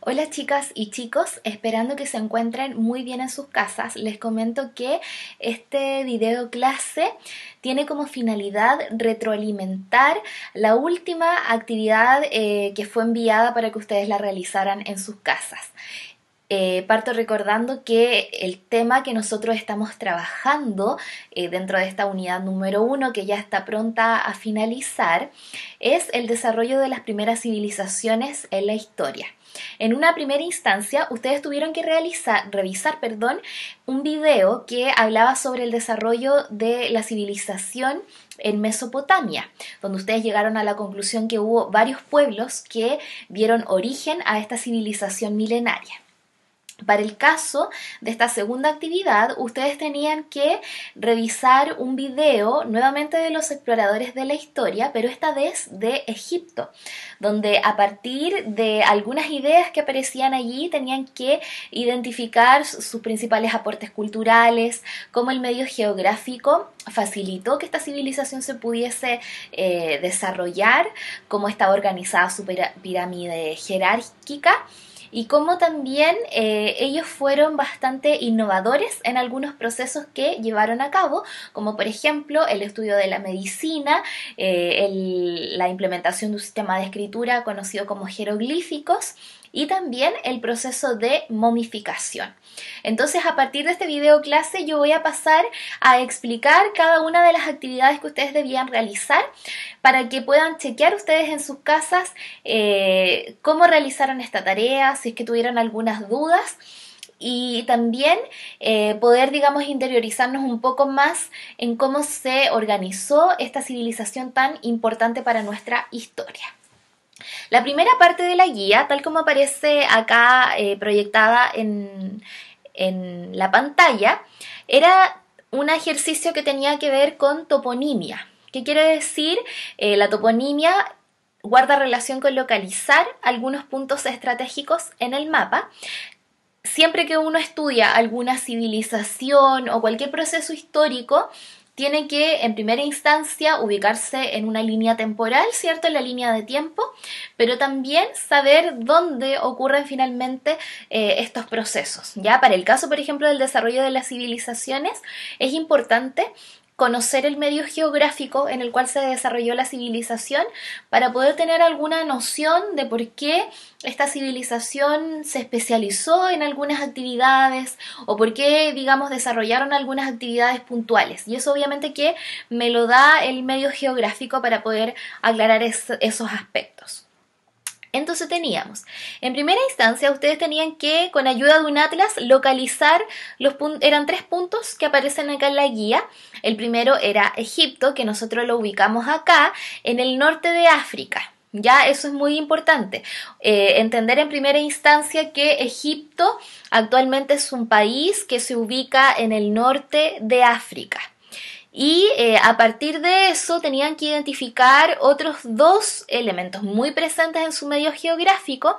Hola chicas y chicos, esperando que se encuentren muy bien en sus casas, les comento que este video clase tiene como finalidad retroalimentar la última actividad eh, que fue enviada para que ustedes la realizaran en sus casas. Eh, parto recordando que el tema que nosotros estamos trabajando eh, dentro de esta unidad número uno, que ya está pronta a finalizar, es el desarrollo de las primeras civilizaciones en la historia. En una primera instancia, ustedes tuvieron que realizar, revisar perdón, un video que hablaba sobre el desarrollo de la civilización en Mesopotamia, donde ustedes llegaron a la conclusión que hubo varios pueblos que dieron origen a esta civilización milenaria. Para el caso de esta segunda actividad, ustedes tenían que revisar un video nuevamente de los exploradores de la historia, pero esta vez de Egipto, donde a partir de algunas ideas que aparecían allí tenían que identificar sus principales aportes culturales, cómo el medio geográfico facilitó que esta civilización se pudiese eh, desarrollar, cómo estaba organizada su pirámide jerárquica y cómo también eh, ellos fueron bastante innovadores en algunos procesos que llevaron a cabo, como por ejemplo el estudio de la medicina, eh, la implementación de un sistema de escritura conocido como jeroglíficos, y también el proceso de momificación. Entonces, a partir de este video clase, yo voy a pasar a explicar cada una de las actividades que ustedes debían realizar para que puedan chequear ustedes en sus casas eh, cómo realizaron esta tarea, si es que tuvieron algunas dudas y también eh, poder, digamos, interiorizarnos un poco más en cómo se organizó esta civilización tan importante para nuestra historia. La primera parte de la guía, tal como aparece acá eh, proyectada en, la pantalla, era un ejercicio que tenía que ver con toponimia. ¿Qué quiere decir? Eh, la toponimia guarda relación con localizar algunos puntos estratégicos en el mapa. Siempre que uno estudia alguna civilización o cualquier proceso histórico, tiene que en primera instancia ubicarse en una línea temporal, ¿cierto? En la línea de tiempo, pero también saber dónde ocurren finalmente eh, estos procesos. Ya para el caso, por ejemplo, del desarrollo de las civilizaciones, es importante conocer el medio geográfico en el cual se desarrolló la civilización para poder tener alguna noción de por qué esta civilización se especializó en algunas actividades o por qué, digamos, desarrollaron algunas actividades puntuales. Y eso obviamente que me lo da el medio geográfico para poder aclarar esos aspectos. Entonces teníamos, en primera instancia, ustedes tenían que, con ayuda de un atlas, localizar los puntos, eran tres puntos que aparecen acá en la guía. El primero era Egipto, que nosotros lo ubicamos acá, en el norte de África. Ya, eso es muy importante. Eh, entender en primera instancia que Egipto actualmente es un país que se ubica en el norte de África. Y eh, a partir de eso tenían que identificar otros dos elementos muy presentes en su medio geográfico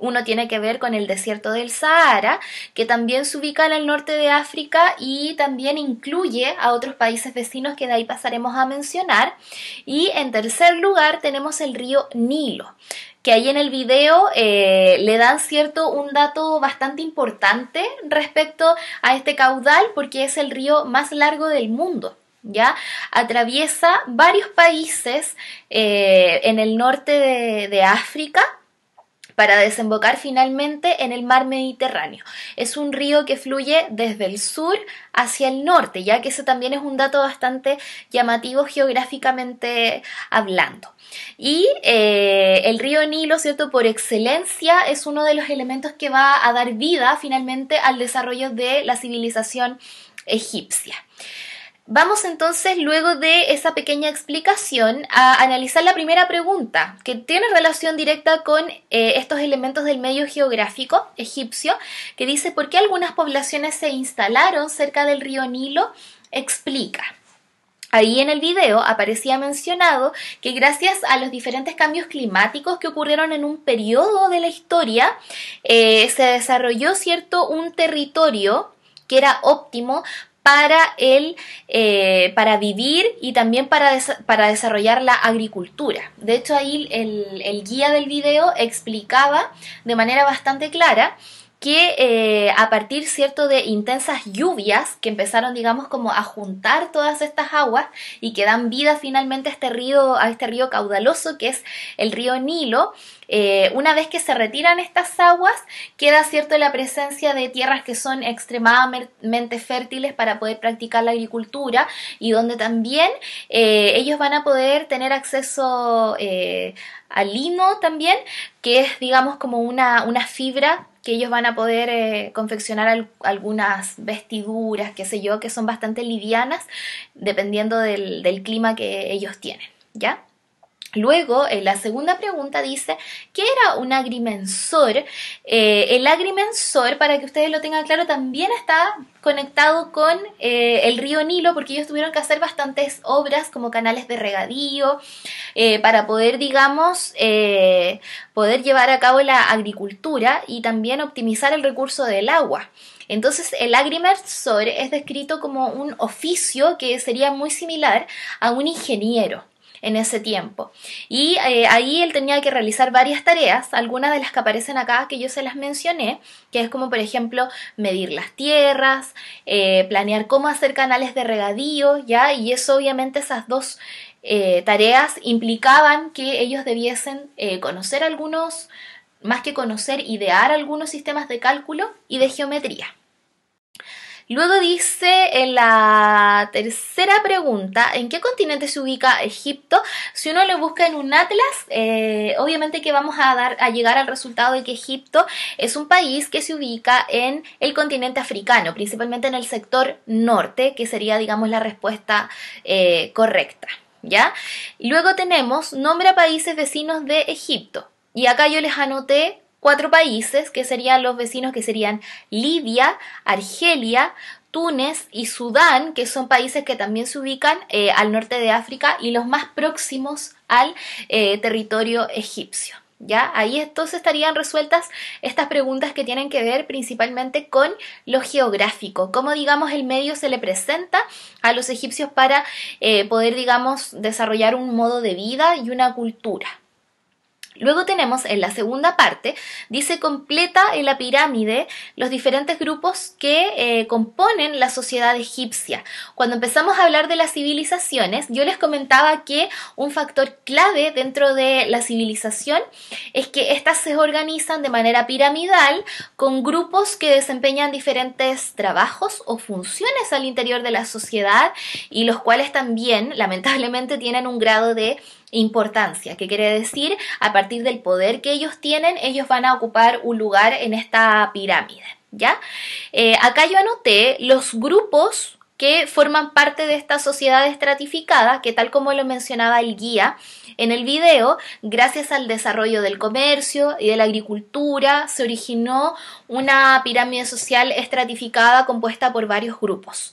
uno tiene que ver con el desierto del Sahara, que también se ubica en el norte de África y también incluye a otros países vecinos que de ahí pasaremos a mencionar. Y en tercer lugar tenemos el río Nilo que ahí en el video eh, le dan cierto un dato bastante importante respecto a este caudal porque es el río más largo del mundo. ¿ya? Atraviesa varios países eh, en el norte de, África para desembocar finalmente en el mar Mediterráneo. Es un río que fluye desde el sur hacia el norte, ya que ese también es un dato bastante llamativo geográficamente hablando. Y eh, el río Nilo, ¿cierto? Por excelencia es uno de los elementos que va a dar vida finalmente al desarrollo de la civilización egipcia. Vamos entonces, luego de esa pequeña explicación, a analizar la primera pregunta, que tiene relación directa con eh, estos elementos del medio geográfico egipcio, que dice por qué algunas poblaciones se instalaron cerca del río Nilo. Explica. Ahí en el video aparecía mencionado que gracias a los diferentes cambios climáticos que ocurrieron en un periodo de la historia, eh, se desarrolló cierto un territorio que era óptimo para, el, eh, para vivir y también para, para, desarrollar la agricultura. De hecho, ahí el guía del video explicaba de manera bastante clara que eh, a partir, ¿cierto?, de intensas lluvias que empezaron, digamos, como a juntar todas estas aguas y que dan vida finalmente a este río, a este río caudaloso que es el río Nilo, eh, una vez que se retiran estas aguas, queda cierto la presencia de tierras que son extremadamente fértiles para poder practicar la agricultura y donde también eh, ellos van a poder tener acceso al lino también, que es digamos como una, una fibra que ellos van a poder eh, confeccionar algunas vestiduras, qué sé yo, que son bastante livianas, dependiendo del, del clima que ellos tienen, ¿ya? Luego, en eh, la segunda pregunta dice, ¿qué era un agrimensor? Eh, el agrimensor, para que ustedes lo tengan claro, también está conectado con eh, el río Nilo, porque ellos tuvieron que hacer bastantes obras como canales de regadío, para poder, digamos, poder llevar a cabo la agricultura y también optimizar el recurso del agua. Entonces, el agrimensor es descrito como un oficio que sería muy similar a un ingeniero en ese tiempo. Y eh, ahí él tenía que realizar varias tareas, algunas de las que aparecen acá que yo se las mencioné, que es como por ejemplo medir las tierras, eh, planear cómo hacer canales de regadío, ¿ya? Y eso obviamente esas dos eh, tareas implicaban que ellos debiesen conocer algunos, más que conocer, idear algunos sistemas de cálculo y de geometría. Luego dice en la tercera pregunta, ¿en qué continente se ubica Egipto? Si uno lo busca en un atlas, eh, obviamente que vamos a, dar, a llegar al resultado de que Egipto es un país que se ubica en el continente africano, principalmente en el sector norte, que sería, digamos, la respuesta eh, correcta. ¿Ya? Luego tenemos, ¿nombre a países vecinos de Egipto. Y acá yo les anoté cuatro países, que serían los vecinos que serían Libia, Argelia, Túnez y Sudán, que son países que también se ubican eh, al norte de África y los más próximos al eh, territorio egipcio. ¿Ya? Ahí entonces estarían resueltas estas preguntas que tienen que ver principalmente con lo geográfico, cómo digamos el medio se le presenta a los egipcios para eh, poder digamos desarrollar un modo de vida y una cultura. Luego tenemos en la segunda parte, dice completa en la pirámide los diferentes grupos que eh, componen la sociedad egipcia. Cuando empezamos a hablar de las civilizaciones, yo les comentaba que un factor clave dentro de la civilización es que éstas se organizan de manera piramidal con grupos que desempeñan diferentes trabajos o funciones al interior de la sociedad y los cuales también lamentablemente tienen un grado de importancia, que quiere decir, a partir del poder que ellos tienen, ellos van a ocupar un lugar en esta pirámide. ¿Ya? Eh, acá yo anoté los grupos que forman parte de esta sociedad estratificada, que tal como lo mencionaba el guía en el video, gracias al desarrollo del comercio y de la agricultura, se originó una pirámide social estratificada compuesta por varios grupos.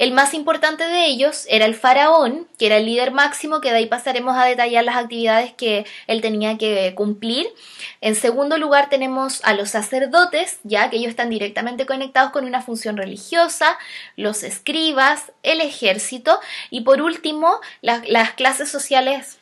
El más importante de ellos era el faraón, que era el líder máximo, que de ahí pasaremos a detallar las actividades que él tenía que cumplir. En segundo lugar tenemos a los sacerdotes, ya que ellos están directamente conectados con una función religiosa, los escribas, el ejército y por último las clases sociales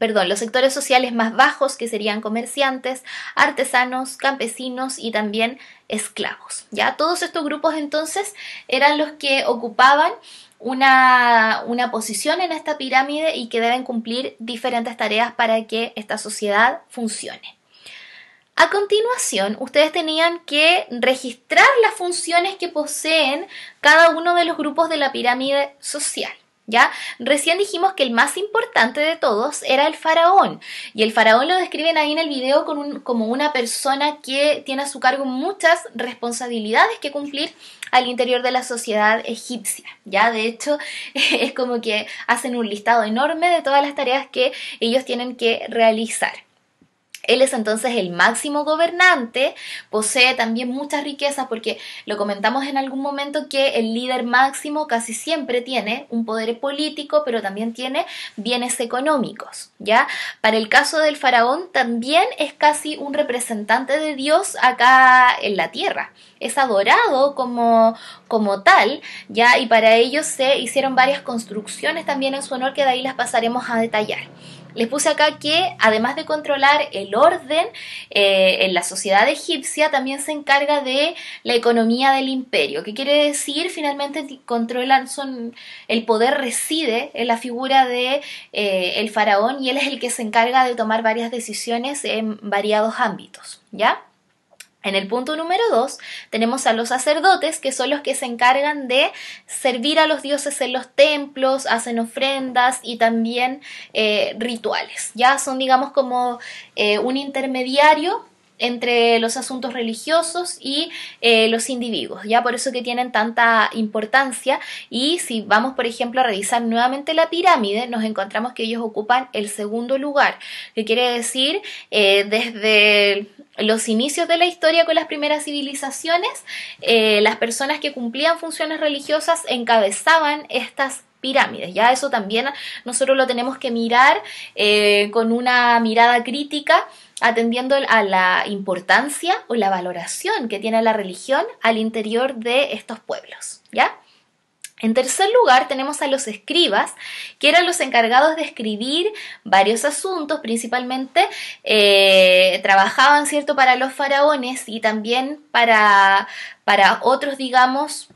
perdón, los sectores sociales más bajos que serían comerciantes, artesanos, campesinos y también esclavos. Ya todos estos grupos entonces eran los que ocupaban una, una, posición en esta pirámide y que deben cumplir diferentes tareas para que esta sociedad funcione. A continuación, ustedes tenían que registrar las funciones que poseen cada uno de los grupos de la pirámide social. ¿Ya? Recién dijimos que el más importante de todos era el faraón. Y el faraón lo describen ahí en el video como una persona que tiene a su cargo muchas responsabilidades que cumplir al interior de la sociedad egipcia. Ya, de hecho, es como que hacen un listado enorme de todas las tareas que ellos tienen que realizar. Él es entonces el máximo gobernante, posee también muchas riquezas porque lo comentamos en algún momento que el líder máximo casi siempre tiene un poder político, pero también tiene bienes económicos, ¿ya? Para el caso del faraón también es casi un representante de Dios acá en la tierra es adorado como, como tal, ¿ya? Y para ello se hicieron varias construcciones también en su honor que de ahí las pasaremos a detallar. Les puse acá que además de controlar el orden eh, en la sociedad egipcia, también se encarga de la economía del imperio. ¿Qué quiere decir? Finalmente controlan, son, el poder reside en la figura de eh, el faraón y él es el que se encarga de tomar varias decisiones en variados ámbitos, ¿ya? En el punto número 2 tenemos a los sacerdotes, que son los que se encargan de servir a los dioses en los templos, hacen ofrendas y también eh, rituales. Ya son, digamos, como eh, un intermediario entre los asuntos religiosos y eh, los individuos, ya por eso que tienen tanta importancia y si vamos por ejemplo a revisar nuevamente la pirámide nos encontramos que ellos ocupan el segundo lugar, que quiere decir desde los inicios de la historia con las primeras civilizaciones, eh, las personas que cumplían funciones religiosas encabezaban estas pirámides. Ya eso también nosotros lo tenemos que mirar eh, con una mirada crítica atendiendo a la importancia o la valoración que tiene la religión al interior de estos pueblos, ¿ya? En tercer lugar tenemos a los escribas, que eran los encargados de escribir varios asuntos, principalmente eh, trabajaban, ¿cierto?, para los faraones y también para, para otros, digamos,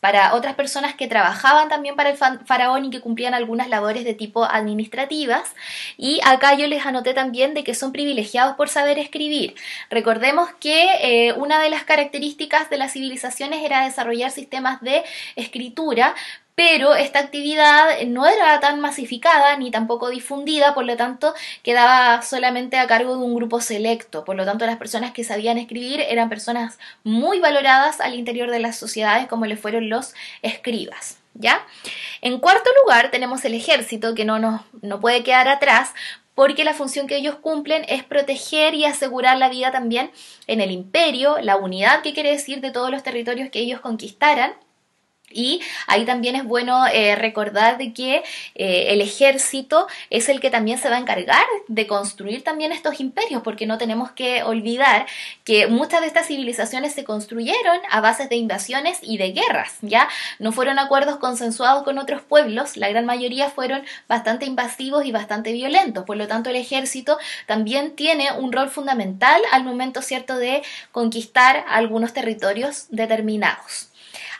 para otras personas que trabajaban también para el faraón y que cumplían algunas labores de tipo administrativas. Y acá yo les anoté también de que son privilegiados por saber escribir. Recordemos que eh, una de las características de las civilizaciones era desarrollar sistemas de escritura, pero esta actividad no era tan masificada ni tampoco difundida, por lo tanto quedaba solamente a cargo de un grupo selecto, por lo tanto las personas que sabían escribir eran personas muy valoradas al interior de las sociedades como le fueron los escribas. ¿Ya? En cuarto lugar tenemos el ejército que no, no puede quedar atrás porque la función que ellos cumplen es proteger y asegurar la vida también en el imperio, la unidad que quiere decir de todos los territorios que ellos conquistaran y ahí también es bueno eh, recordar de que eh, el ejército es el que también se va a encargar de construir también estos imperios, porque no tenemos que olvidar que muchas de estas civilizaciones se construyeron a bases de invasiones y de guerras, ¿ya? No fueron acuerdos consensuados con otros pueblos, la gran mayoría fueron bastante invasivos y bastante violentos, por lo tanto el ejército también tiene un rol fundamental al momento, ¿cierto?, de conquistar algunos territorios determinados.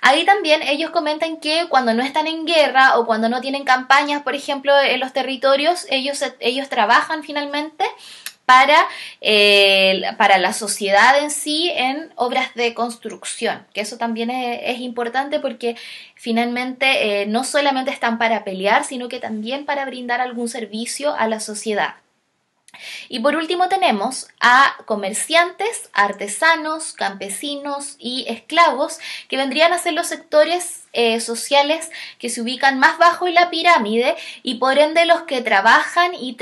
Ahí también ellos comentan que cuando no están en guerra o cuando no tienen campañas, por ejemplo, en los territorios, ellos, trabajan finalmente para, la sociedad en sí en obras de construcción, que eso también es, importante porque finalmente eh, no solamente están para pelear, sino que también para brindar algún servicio a la sociedad. Y por último tenemos a comerciantes, artesanos, campesinos y esclavos, que vendrían a ser los sectores eh, sociales que se ubican más bajo en la pirámide y por ende los que trabajan y,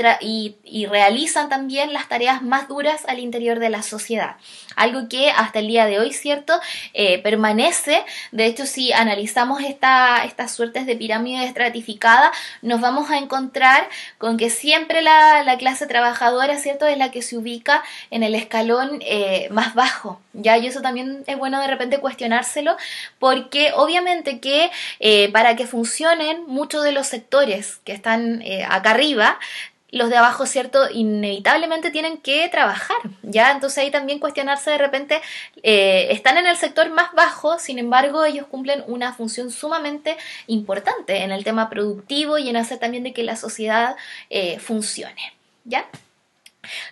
y, realizan también las tareas más duras al interior de la sociedad. Algo que hasta el día de hoy, ¿cierto? Eh, permanece. De hecho, si analizamos esta, estas suertes de pirámide estratificada, nos vamos a encontrar con que siempre la, clase trabajadora, ¿cierto?, es la que se ubica en el escalón eh, más bajo ¿ya? Y eso también es bueno de repente cuestionárselo, porque obviamente que eh, para que funcionen muchos de los sectores que están eh, acá arriba, los de abajo, ¿cierto? Inevitablemente tienen que trabajar, ¿ya? Entonces ahí también cuestionarse de repente, eh, están en el sector más bajo, sin embargo ellos cumplen una función sumamente importante en el tema productivo y en hacer también de que la sociedad funcione, ¿ya?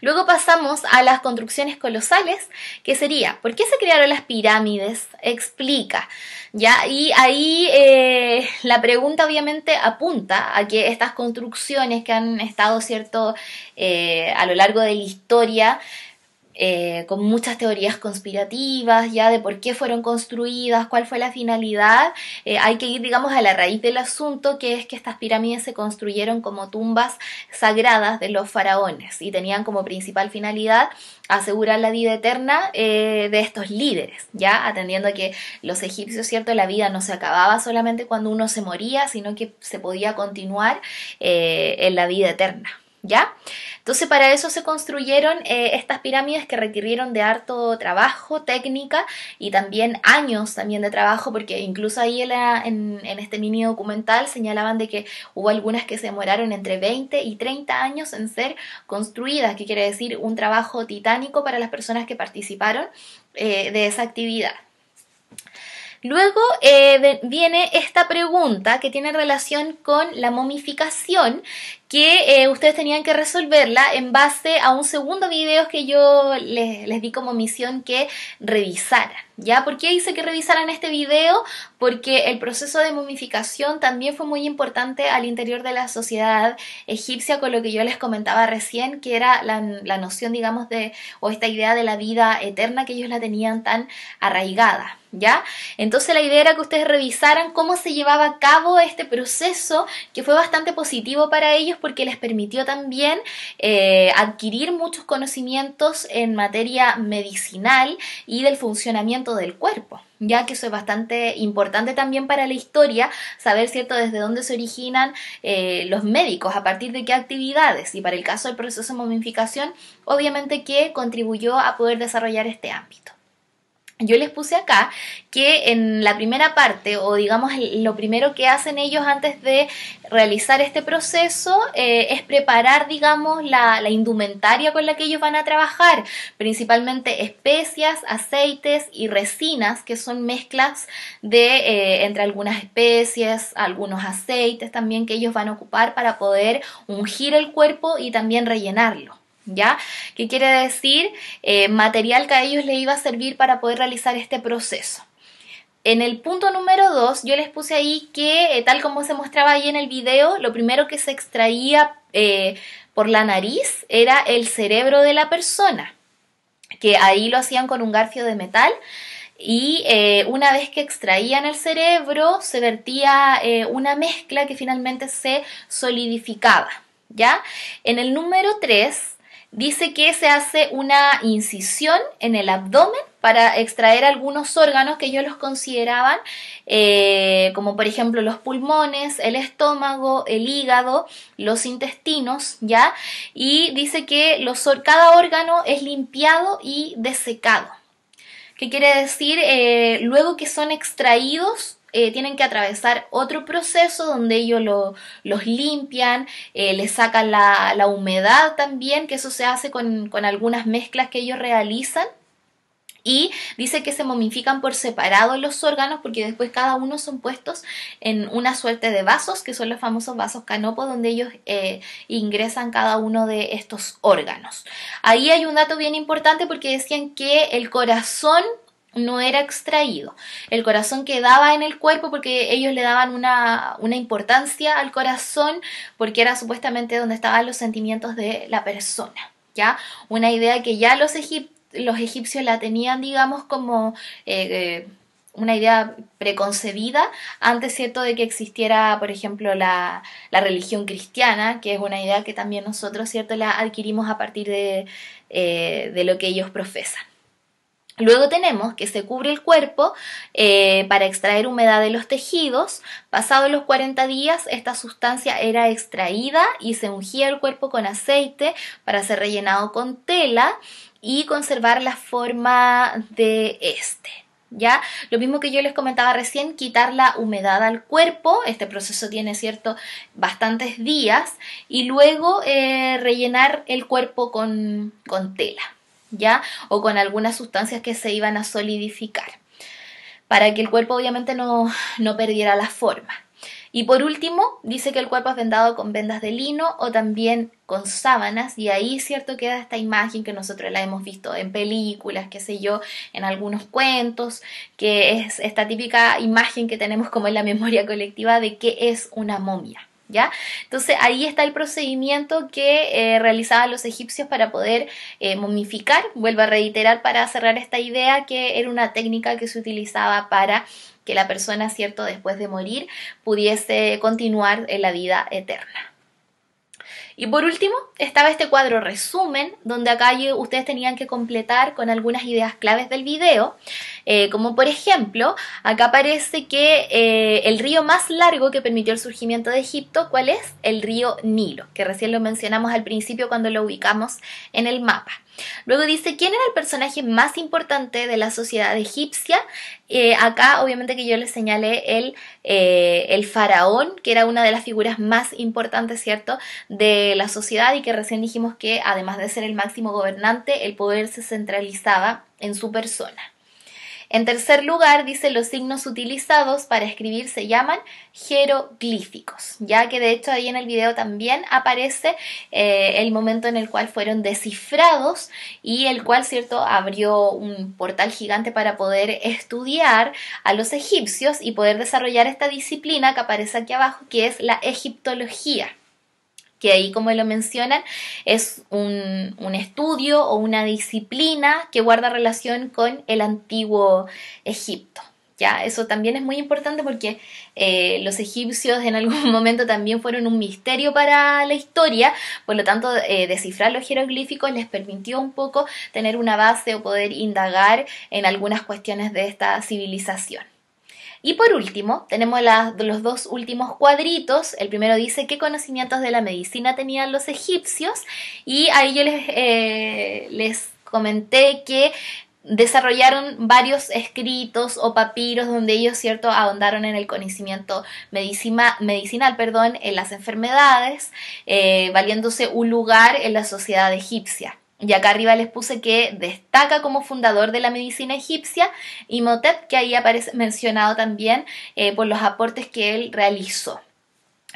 Luego pasamos a las construcciones colosales, que sería, ¿por qué se crearon las pirámides? Explica, ¿ya? Y ahí eh, la pregunta obviamente apunta a que estas construcciones que han estado, ¿cierto?, eh, a lo largo de la historia, eh, con muchas teorías conspirativas ya de por qué fueron construidas, cuál fue la finalidad. Eh, hay que ir, digamos, a la raíz del asunto, que es que estas pirámides se construyeron como tumbas sagradas de los faraones y tenían como principal finalidad asegurar la vida eterna eh, de estos líderes, ya atendiendo a que los egipcios, cierto, la vida no se acababa solamente cuando uno se moría, sino que se podía continuar en la vida eterna. ¿Ya? Entonces para eso se construyeron eh, estas pirámides que requirieron de harto trabajo, técnica y también años también de trabajo, porque incluso ahí en, este mini documental señalaban de que hubo algunas que se demoraron entre 20 y 30 años en ser construidas, que quiere decir un trabajo titánico para las personas que participaron eh, de esa actividad. Luego eh, viene esta pregunta que tiene relación con la momificación, que eh, ustedes tenían que resolverla en base a un segundo video que yo les, di como misión que revisaran. ¿Ya? ¿Por qué hice que revisaran este video? Porque el proceso de momificación también fue muy importante al interior de la sociedad egipcia, con lo que yo les comentaba recién, que era la, noción, digamos, de, o esta idea de la vida eterna que ellos la tenían tan arraigada. ¿Ya? Entonces la idea era que ustedes revisaran cómo se llevaba a cabo este proceso que fue bastante positivo para ellos porque les permitió también eh, adquirir muchos conocimientos en materia medicinal y del funcionamiento del cuerpo ya que eso es bastante importante también para la historia, saber, ¿cierto?, desde dónde se originan eh, los médicos, a partir de qué actividades, y para el caso del proceso de momificación, obviamente que contribuyó a poder desarrollar este ámbito. Yo les puse acá que en la primera parte, o digamos lo primero que hacen ellos antes de realizar este proceso, eh, es preparar, digamos, la, indumentaria con la que ellos van a trabajar, principalmente especias, aceites y resinas, que son mezclas de eh, entre algunas especies, algunos aceites también que ellos van a ocupar para poder ungir el cuerpo y también rellenarlo. ¿ya? ¿Qué quiere decir? Eh, material que a ellos les iba a servir para poder realizar este proceso. En el punto número 2 yo les puse ahí que eh, tal como se mostraba ahí en el video, lo primero que se extraía eh, por la nariz era el cerebro de la persona, que ahí lo hacían con un garfio de metal y una vez que extraían el cerebro se vertía una mezcla que finalmente se solidificaba. ¿Ya? En el número 3 dice que se hace una incisión en el abdomen para extraer algunos órganos que ellos los consideraban, eh, como por ejemplo los pulmones, el estómago, el hígado, los intestinos, ¿ya? Y dice que los, cada órgano es limpiado y desecado. ¿Qué quiere decir? Eh, luego que son extraídos eh, tienen que atravesar otro proceso donde ellos los limpian, eh, les sacan la, humedad también, que eso se hace con, algunas mezclas que ellos realizan. Y dice que se momifican por separado los órganos porque después cada uno son puestos en una suerte de vasos, que son los famosos vasos canopos, donde ellos eh, ingresan cada uno de estos órganos. Ahí hay un dato bien importante porque decían que el corazón no era extraído. El corazón quedaba en el cuerpo porque ellos le daban una, importancia al corazón porque era supuestamente donde estaban los sentimientos de la persona. ¿Ya? Una idea que ya los, egipcios la tenían, digamos, como eh, eh, una idea preconcebida antes, ¿cierto?, de que existiera, por ejemplo, la, religión cristiana, que es una idea que también nosotros, ¿cierto?, la adquirimos a partir de, eh, de lo que ellos profesan. Luego tenemos que se cubre el cuerpo eh, para extraer humedad de los tejidos. Pasados los 40 días, esta sustancia era extraída y se ungía el cuerpo con aceite para ser rellenado con tela y conservar la forma de este. ¿Ya? Lo mismo que yo les comentaba recién, quitar la humedad al cuerpo, este proceso tiene, cierto, bastantes días, y luego eh, rellenar el cuerpo con, con tela. ¿ya? O con algunas sustancias que se iban a solidificar, para que el cuerpo obviamente no, perdiera la forma. Y por último, dice que el cuerpo es vendado con vendas de lino o también con sábanas, y ahí cierto queda esta imagen que nosotros la hemos visto en películas, qué sé yo, en algunos cuentos, que es esta típica imagen que tenemos como en la memoria colectiva de qué es una momia. Entonces ahí está el procedimiento que eh, realizaban los egipcios para poder eh, momificar, vuelvo a reiterar para cerrar esta idea, que era una técnica que se utilizaba para que la persona, ¿cierto?, después de morir pudiese continuar en la vida eterna. Y por último, estaba este cuadro resumen, donde acá ustedes tenían que completar con algunas ideas claves del video, eh, como por ejemplo, acá aparece que eh, el río más largo que permitió el surgimiento de Egipto, ¿cuál es? El río Nilo, que recién lo mencionamos al principio cuando lo ubicamos en el mapa. Luego dice, ¿quién era el personaje más importante de la sociedad egipcia? Eh, acá obviamente que yo les señalé el, eh, el, faraón, que era una de las figuras más importantes, ¿cierto?, de la sociedad y que recién dijimos que además de ser el máximo gobernante, el poder se centralizaba en su persona. En tercer lugar, dice los signos utilizados para escribir se llaman jeroglíficos, ya que de hecho ahí en el video también aparece eh, el momento en el cual fueron descifrados y el cual, ¿cierto?, abrió un portal gigante para poder estudiar a los egipcios y poder desarrollar esta disciplina que aparece aquí abajo, que es la egiptología que ahí como lo mencionan es un, estudio o una disciplina que guarda relación con el antiguo Egipto. ¿ya? Eso también es muy importante porque eh, los egipcios en algún momento también fueron un misterio para la historia, por lo tanto eh, descifrar los jeroglíficos les permitió un poco tener una base o poder indagar en algunas cuestiones de esta civilización. Y por último, tenemos los dos últimos cuadritos. El primero dice qué conocimientos de la medicina tenían los egipcios y ahí yo les, eh, les comenté que desarrollaron varios escritos o papiros donde ellos, cierto, ahondaron en el conocimiento medicinal, perdón, en las enfermedades, eh, valiéndose un lugar en la sociedad egipcia. Y acá arriba les puse que destaca como fundador de la medicina egipcia, y Imhotep, que ahí aparece mencionado también eh, por los aportes que él realizó.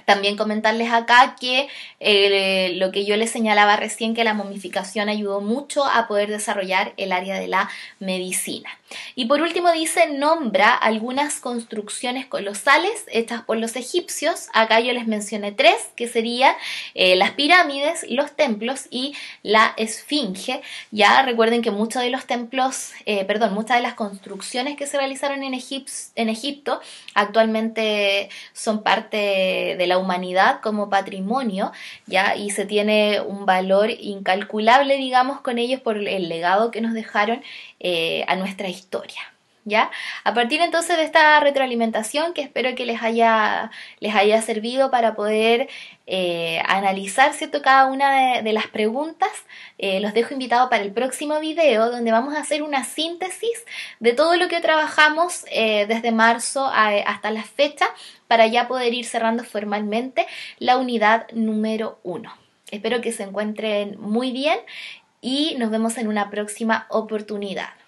También comentarles acá que eh, lo que yo les señalaba recién, que la momificación ayudó mucho a poder desarrollar el área de la medicina. Y por último dice, nombra algunas construcciones colosales hechas por los egipcios. Acá yo les mencioné tres, que serían eh, las pirámides, los templos y la esfinge. Ya recuerden que muchos de los templos, eh, perdón, muchas de las construcciones que se realizaron en, Egipto actualmente son parte de la humanidad como patrimonio, ya, y se tiene un valor incalculable, digamos, con ellos por el legado que nos dejaron eh, a nuestra Egipcia historia. ¿Ya? A partir entonces de esta retroalimentación que espero que les haya, les haya servido para poder eh, analizar cada una de, las preguntas, eh, los dejo invitados para el próximo video donde vamos a hacer una síntesis de todo lo que trabajamos eh, desde marzo hasta la fecha para ya poder ir cerrando formalmente la unidad número uno. Espero que se encuentren muy bien y nos vemos en una próxima oportunidad.